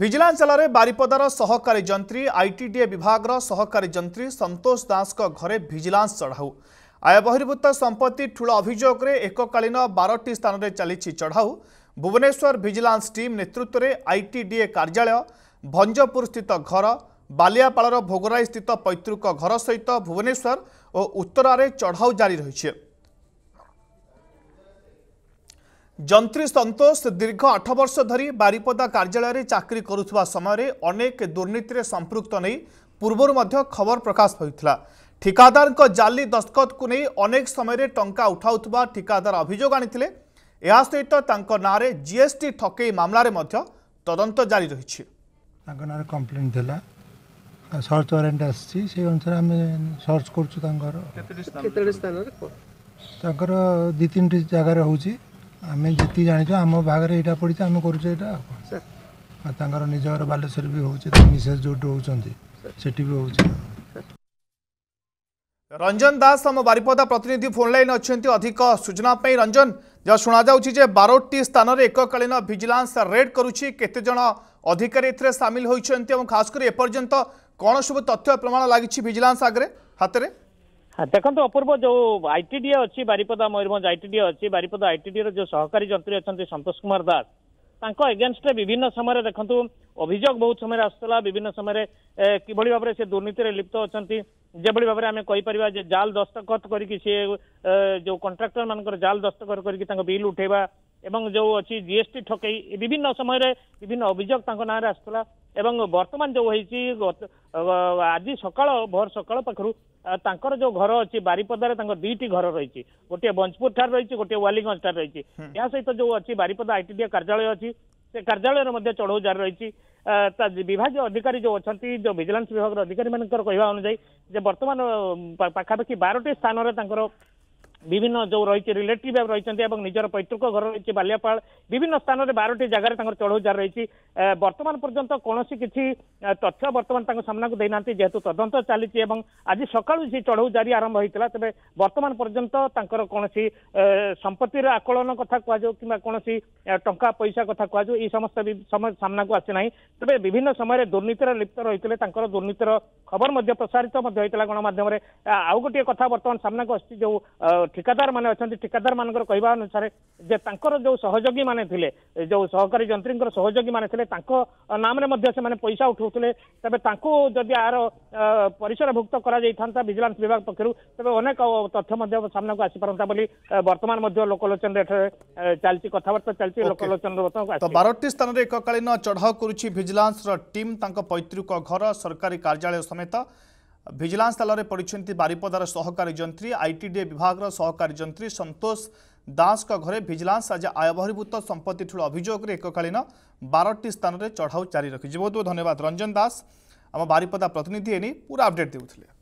vigilance ବାରିପଦାର ସହକାରୀ ଯନ୍ତ୍ରୀ ଆଇଟିଡିଏ ବିଭାଗର ସହକାରୀ ଯନ୍ତ୍ରୀ ସନ୍ତୋଷ ଦାସଙ୍କ ଘରେ ଭିଜିଲାନ୍ସ ଚଢ଼ାଉ ଆୟ ବହିର୍ଭୂତ ସମ୍ପତ୍ତି ଠୁଳ ଅଭିଯୋଗରେ ଏକକାଳୀନ ବାରଟି ସ୍ଥାନରେ ଚାଲିଛି ଚଢ଼ାଉ ଭୁବନେଶ୍ୱର ଭିଜିଲାନ୍ସ ଟିମ୍ ନେତୃତ୍ୱରେ ଆଇଟିଡିଏ କାର୍ଯ୍ୟାଳୟ ଭଞ୍ଜପୁର ସ୍ଥିତ ଘର ବାଲିଆପାଳର ଭୋଗରାଇ ସ୍ଥିତ ପୈତୃକ ଘର ସହିତ ଭୁବନେଶ୍ୱର ଓ ଉତ୍ତରାରେ ଚଢ଼ାଉ ଜାରି ରହିଛି ଯନ୍ତ୍ରୀ ସନ୍ତୋଷ ଦୀର୍ଘ ଆଠ ବର୍ଷ ଧରି ବାରିପଦା କାର୍ଯ୍ୟାଳୟରେ ଚାକିରି କରୁଥିବା ସମୟରେ ଅନେକ ଦୁର୍ନୀତିରେ ସମ୍ପୃକ୍ତ ନେଇ ପୂର୍ବରୁ ମଧ୍ୟ ଖବର ପ୍ରକାଶ ହୋଇଥିଲା ଠିକାଦାରଙ୍କ ଜାଲି ଦସ୍ତଖତକୁ ନେଇ ଅନେକ ସମୟରେ ଟଙ୍କା ଉଠାଉଥିବା ଠିକାଦାର ଅଭିଯୋଗ ଆଣିଥିଲେ ଏହା ସହିତ ତାଙ୍କ ନାଁରେ ଜିଏସ୍ଟି ଠକେଇ ମାମଲାରେ ମଧ୍ୟ ତଦନ୍ତ ଜାରି ରହିଛି ତାଙ୍କ ନାଁରେ କମ୍ପ୍ଲେନ୍ ଥିଲା ସର୍ଚ୍ଚ ୱାରେଣ୍ଟ ଆସିଛି ସେଇ ଅନୁସାରେ ଆମେ ସର୍ଚ୍ଚ କରୁଛୁ ତାଙ୍କର ତାଙ୍କର ଦୁଇ ତିନିଟି ଜାଗାରେ ହେଉଛି ଆମେ ଯେତିକି ଜାଣିଛୁ ଆମ ଭାଗରେ ଏଇଟା ପଡ଼ିଛି ଆମେ କରୁଛେ ଏଇଟା ଆଉ କ'ଣ ଆଉ ତାଙ୍କର ନିଜ ଘର ବାଲେଶ୍ୱର ବି ହେଉଛି ମିସେସ୍ ଯେଉଁଠି ରହୁଛନ୍ତି ସେଠି ବି ହେଉଛି ରଞ୍ଜନ ଦାସ ଆମ ବାରିପଦା ପ୍ରତିନିଧି ଫୋନ୍ ଲାଇନ୍ ଅଛନ୍ତି ଅଧିକ ସୂଚନା ପାଇଁ ରଞ୍ଜନ ଯାହା ଶୁଣାଯାଉଛି ଯେ ବାରଟି ସ୍ଥାନରେ ଏକକାଳୀନ ଭିଜିଲାନ୍ସ ରେଡ୍ କରୁଛି କେତେଜଣ ଅଧିକାରୀ ଏଥିରେ ସାମିଲ ହୋଇଛନ୍ତି ଏବଂ ଖାସ କରି ଏପର୍ଯ୍ୟନ୍ତ କ'ଣ ସବୁ ତଥ୍ୟ ପ୍ରମାଣ ଲାଗିଛି ଭିଜିଲାନ୍ସ ଆଗରେ ହାତରେ ଦେଖନ୍ତୁ ଅପୂର୍ବ ଯୋଉ ଆଇଟିଡିଏ ଅଛି ବାରିପଦା ମୟୂରଭଞ୍ଜ ଆଇଟିଡିଏ ଅଛି ବାରିପଦା ଆଇଟିଡିଏର ଯୋଉ ସହକାରୀ ଯନ୍ତ୍ରୀ ଅଛନ୍ତି ସନ୍ତୋଷ କୁମାର ଦାସ ତାଙ୍କ ଏଗେନଷ୍ଟରେ ବିଭିନ୍ନ ସମୟରେ ଦେଖନ୍ତୁ ଅଭିଯୋଗ ବହୁତ ସମୟରେ ଆସୁଥିଲା ବିଭିନ୍ନ ସମୟରେ କିଭଳି ଭାବରେ ସେ ଦୁର୍ନୀତିରେ ଲିପ୍ତ ଅଛନ୍ତି যেভাবে ভাবে আমি কইপারিবা যে জাল দস্তখত করিকি সে যে কন্ট্রাক্টর মানকর জাল দস্তখত করিকি তাঙ্ক বিল উঠাইবা এবং যে অছি জিএসটি ଠକେଇ ବିଭିନ୍ନ ସମୟରେ ବିଭିନ୍ନ ଅଭିଯୋଗ ତାଙ୍କ ନାଁରେ ଆସୁଥିଲା ଏବଂ ବର୍ତ୍ତମାନ ଯୋଉ ହେଇଛି ଆଜି ସକାଳ ଭୋର ସକାଳ ପାଖରୁ ତାଙ୍କର ଯୋଉ ଘର ଅଛି ବାରିପଦାରେ ତାଙ୍କର ଦୁଇଟି ଘର ରହିଛି ଗୋଟିଏ ବଞ୍ଚପୁର ଠାରେ ରହିଛି ଗୋଟିଏ ୱାଲିଗଞ୍ଜ ଠାରେ ରହିଛି ଏହା ସହିତ ଯୋଉ ଅଛି ବାରିପଦା ଆଇଟିଡିଏ କାର୍ଯ୍ୟାଳୟ ଅଛି ସେ କାର୍ଯ୍ୟାଳୟରେ ମଧ୍ୟ ଚଢଉ ଜାରି ରହିଛି ତା ବିଭାଗୀୟ ଅଧିକାରୀ ଯୋଉ ଅଛନ୍ତି ଯୋଉ ଭିଜିଲାନ୍ସ ବିଭାଗର ଅଧିକାରୀମାନଙ୍କର କହିବା ଅନୁଯାୟୀ ଯେ ବର୍ତ୍ତମାନ ପାଖାପାଖି ବାରଟି ସ୍ଥାନରେ ତାଙ୍କର বিভিন্ন যে রয়েছে রিলেটিভ রয়েছেন এবং নিজের পৈতৃক ঘর রয়েছে বালিয়াপাড় বিভিন্ন স্থানের বারোটি জায়গায় তাঁর চড়াও জারি রয়েছে বর্তমান পর্যন্ত কৌশি কিছু তথ্য বর্তমান তাঁর সামনাকে দিয়ে না যেহেতু তদন্ত চালিছে এবং আজ সকাল সেই চড়াও জারি আরম্ভ হয়েছিল তবে বর্তমান পর্যন্ত তাঁর কৌশি সম্পত্তির আকলন কথা কুযাও কিংবা কৌশি টঙ্কা পয়সা কথা কুযাও এই সমস্ত সামনাকে আসি না তবে বিভিন্ন সময় দুর্নীতির লিপ্ত রয়েছে তাঁর দুর্নীতির খবর প্রসারিত হয়েছিল গণমাধ্যমে আউ গোটিয়ে কথা বর্তমান সামনাকে আসছে যে ঠিকাদার মানে অনেক ঠিকাদার মানকর কহা অনুসারে যে তাঁর যে সহযোগী মানে লে যে সহকারী যন্ত্রী সহযোগী মানে লে তাঁক নামে সে পয়সা উঠাউলে তবে তাঁকু যদি আর পরিসরভুক্ত করা যাই থাকে ভিজিলান্স বিভাগ পক্ষ তবে অনেক তথ্য মধ্যে সামনাকু আসিপারতা বলে বর্তমান লোকলোচন এখানে চালছি কথাবার্তা চালছি লোকলোচন বারোটি স্থানের এককালীন চড়াও করুছি ভিজিলান্সর টিম তাঁর পৈতৃক ঘর সরকারি কার্যালয় সমেত ଭିଜିଲାନ୍ସ ସ୍ଥାନରେ ପଡ଼ିଛନ୍ତି ବାରିପଦାର ସହକାରୀ ଯନ୍ତ୍ରୀ ଆଇଟିଡିଏ ବିଭାଗର ସହକାରୀ ଯନ୍ତ୍ରୀ ସନ୍ତୋଷ ଦାସଙ୍କ ଘରେ ଭିଜିଲାନ୍ସ ଆଜି ଆୟବହିର୍ଭୂତ ସମ୍ପତ୍ତି ଠୁଳ ଅଭିଯୋଗରେ ଏକକାଳୀନ ବାରଟି ସ୍ଥାନରେ ଚଢ଼ାଉ ଜାରି ରଖିଛି ବହୁତ ବହୁତ ଧନ୍ୟବାଦ ରଞ୍ଜନ ଦାସ ଆମ ବାରିପଦା ପ୍ରତିନିଧି ଏନି ପୁରା ଅପଡେଟ୍ ଦେଉଥିଲେ